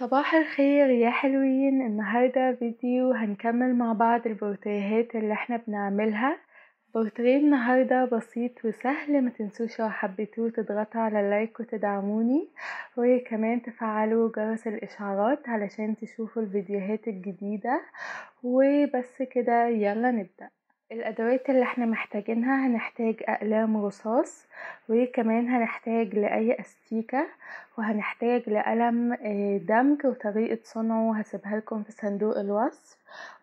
صباح الخير يا حلوين النهاردة فيديو هنكمل مع بعض البورتريهات اللي احنا بنعملها بورتريه النهاردة بسيط وسهل ما تنسوش لو حبيتوه تضغطوا على اللايك وتدعموني وكمان تفعلوا جرس الاشعارات علشان تشوفوا الفيديوهات الجديدة وبس كده يلا نبدأ الادوات اللي احنا محتاجينها هنحتاج اقلام رصاص وكمان هنحتاج لاي استيكة وهنحتاج لقلم آه، دمج وطريقة صنعه هسيبهالكم في صندوق الوصف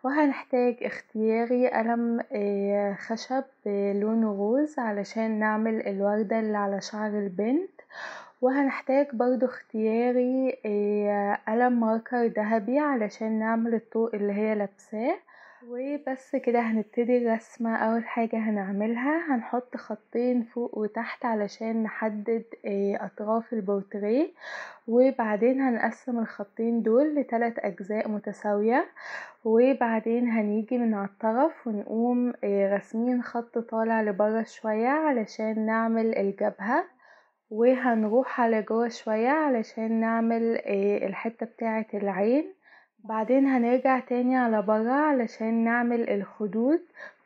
وهنحتاج اختياري قلم آه، خشب آه، لونه غوز علشان نعمل الوردة اللي على شعر البنت وهنحتاج برضو اختياري قلم ماركر دهبي علشان نعمل الطوق اللي هي لابساه وبس كده هنبتدي الرسمة اول حاجة هنعملها هنحط خطين فوق وتحت علشان نحدد آه، اطراف البورتريه وبعدين هنقسم الخطين دول لتلات اجزاء متساوية وبعدين هنيجي من على الطرف ونقوم آه، راسمين خط طالع لبرا شوية علشان نعمل الجبهة وهنروح على جوه شوية علشان نعمل آه، الحتة بتاعة العين بعدين هنرجع تاني على برا علشان نعمل الخدود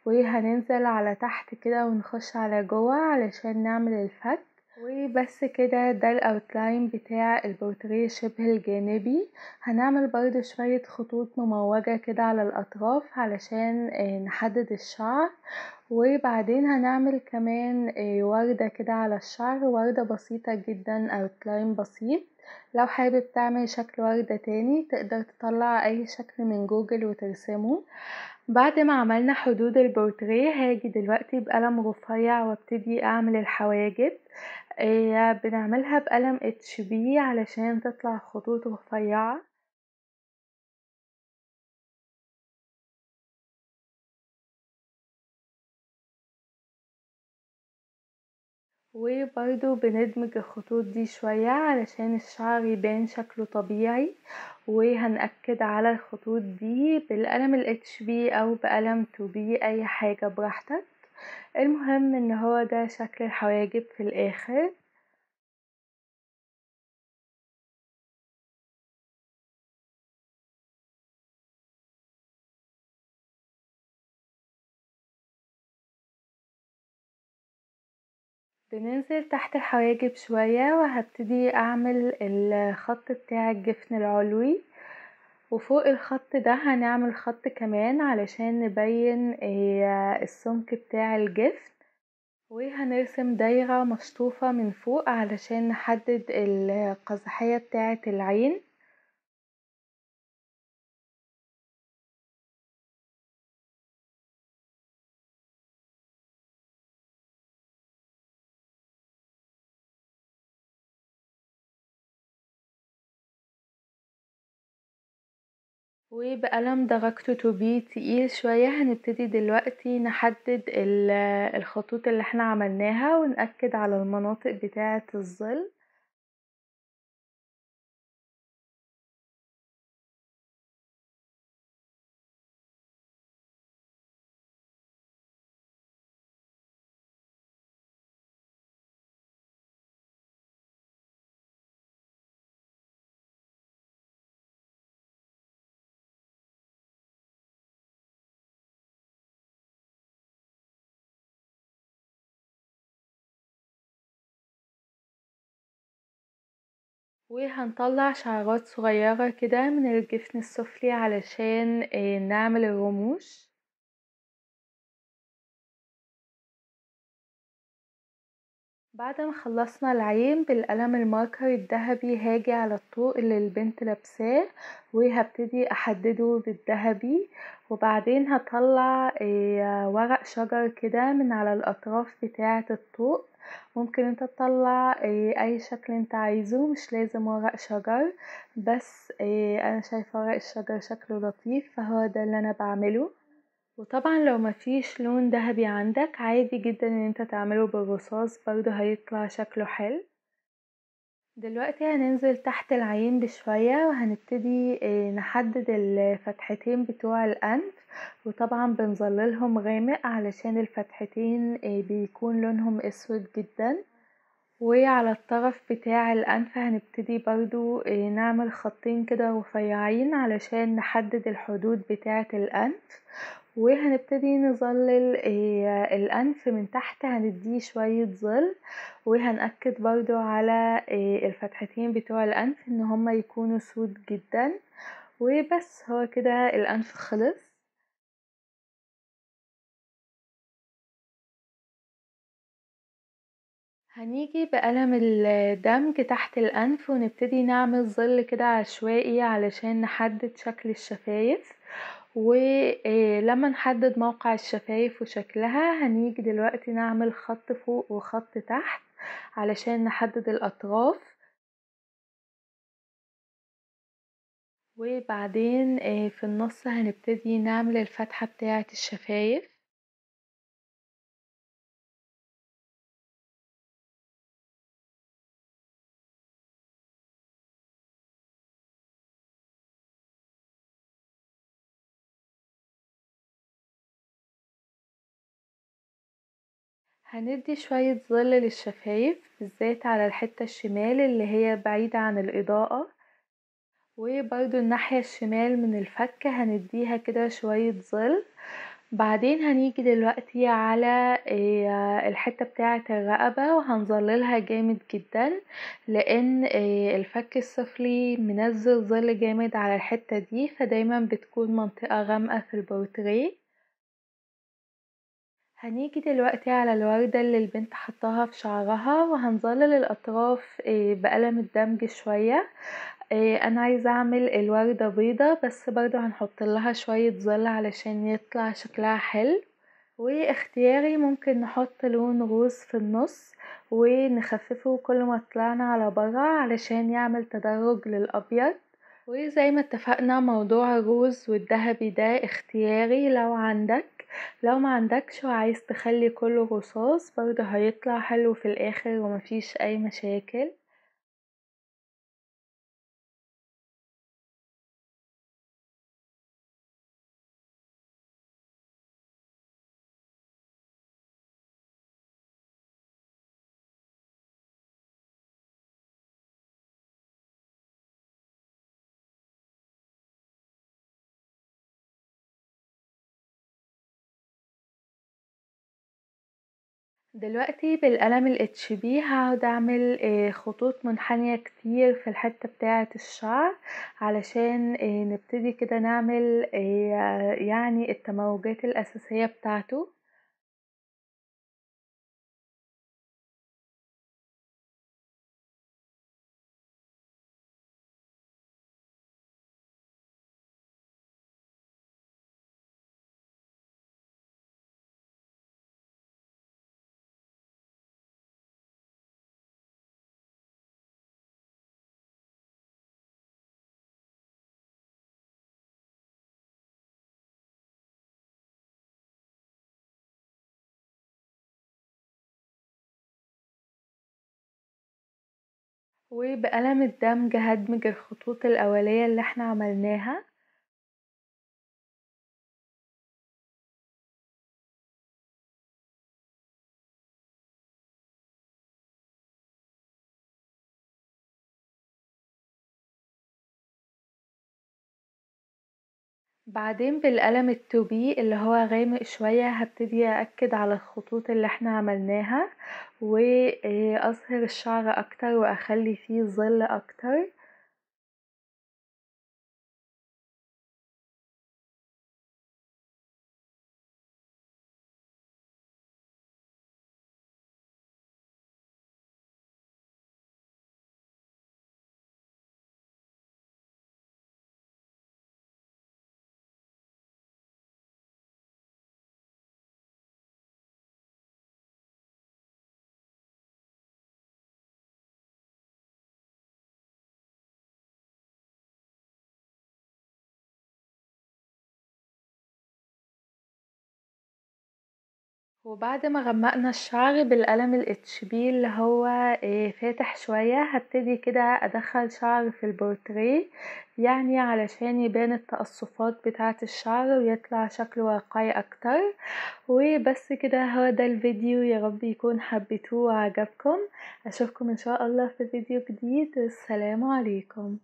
وهننزل على تحت كده ونخش على جوه علشان نعمل الفك وبس كده ده الاوتلاين بتاع البورتريه شبه الجانبي هنعمل برضو شوية خطوط مموجة كده على الاطراف علشان آه، نحدد الشعر وبعدين هنعمل كمان آه، وردة كده على الشعر وردة بسيطة جدا اوتلاين بسيط لو حابب تعمل شكل وردة تاني تقدر تطلع أي شكل من جوجل وترسمه بعد ما عملنا حدود البورتريه هاجي دلوقتي بقلم رفيع وابتدي أعمل الحواجب آه، بنعملها بقلم اتش بي علشان تطلع خطوط رفيعة وبرضو بندمج الخطوط دي شوية علشان الشعر يبان شكله طبيعي وهنأكد على الخطوط دي بالقلم الاتش بي او بقلم تو بي اي حاجة براحتك المهم ان هو ده شكل الحواجب في الاخر بننزل تحت الحواجب شوية وهبتدي اعمل الخط بتاع الجفن العلوي وفوق الخط ده هنعمل خط كمان علشان نبين السمك بتاع الجفن وهنرسم دايرة مشطوفة من فوق علشان نحدد القزحية بتاعة العين وبقلم تو بي تقيل شوية هنبتدي دلوقتي نحدد الخطوط اللي احنا عملناها ونأكد على المناطق بتاعة الظل وهنطلع شعرات صغيرة كده من الجفن السفلي علشان آه، نعمل الرموش بعد ما خلصنا العين بالقلم الماركر الذهبي هاجي على الطوق اللي البنت لابساه وهبتدي احدده بالذهبي وبعدين هطلع آه، ورق شجر كده من على الاطراف بتاعة الطوق ممكن انت تطلع ايه، اي شكل انت عايزه مش لازم ورق شجر بس ايه، انا شايفه ورق الشجر شكله لطيف فهو ده اللي انا بعمله وطبعا لو مفيش لون ذهبي عندك عادي جدا ان انت تعمله بالرصاص برضه هيطلع شكله حلو دلوقتي هننزل تحت العين بشوية وهنبتدي آه، نحدد الفتحتين بتوع الأنف وطبعا بنظللهم غامق علشان الفتحتين آه، بيكون لونهم أسود جدا وعلى الطرف بتاع الأنف هنبتدي برضو آه، نعمل خطين كده رفيعين علشان نحدد الحدود بتاعة الأنف وهنبتدي نظلل آه، الأنف من تحت هنديه شوية ظل وهنأكد برضو على آه، الفتحتين بتوع الأنف إن هما يكونوا سود جدا وبس هو كده الأنف خلص هنيجي بقلم الدمج تحت الأنف ونبتدي نعمل ظل كده عشوائي علشان نحدد شكل الشفايف ولما آه، نحدد موقع الشفايف وشكلها هنيجي دلوقتي نعمل خط فوق وخط تحت علشان نحدد الأطراف وبعدين آه، في النص هنبتدي نعمل الفتحة بتاعة الشفايف هندي شوية ظل للشفايف بالذات على الحتة الشمال اللي هي بعيدة عن الإضاءة وبرضو الناحية الشمال من الفك هنديها كده شوية ظل بعدين هنيجي دلوقتي على آه، الحتة بتاعة الرقبة وهنظللها جامد جدا لأن آه، الفك السفلي منزل ظل جامد على الحتة دي فدايما بتكون منطقة غامقة في البورتريه هنيجي دلوقتي على الوردة اللي البنت حطاها في شعرها وهنظلل الأطراف آه، بقلم الدمج شوية آه، أنا عايزة أعمل الوردة بيضة بس برضو هنحط لها شوية ظل علشان يطلع شكلها حلو واختياري ممكن نحط لون روز في النص ونخففه كل ما طلعنا على برا علشان يعمل تدرج للأبيض وزي ما اتفقنا موضوع الروز والذهبي ده اختياري لو عندك لو ما عندكش وعايز تخلي كله رصاص برضه هيطلع حلو في الاخر ومفيش اي مشاكل دلوقتي بالقلم ال اتش بي هقعد اعمل آه، خطوط منحنية كتير في الحتة بتاعة الشعر علشان آه، نبتدي كده نعمل آه، يعني التموجات الاساسية بتاعته وبقلم الدمج هدمج الخطوط الأولية اللي احنا عملناها بعدين بالقلم التوبي اللي هو غامق شوية هبتدي أأكد على الخطوط اللي احنا عملناها وأظهر آه، الشعر أكتر وأخلي فيه ظل أكتر وبعد ما غمقنا الشعر بالقلم الاتش بي اللي هو آه، فاتح شوية هبتدي كده ادخل شعر في البورتريه يعني علشان يبان التقصفات بتاعة الشعر ويطلع شكله واقعي اكتر وبس كده هو ده الفيديو يا رب يكون حبيتوه وعجبكم اشوفكم ان شاء الله في فيديو جديد والسلام عليكم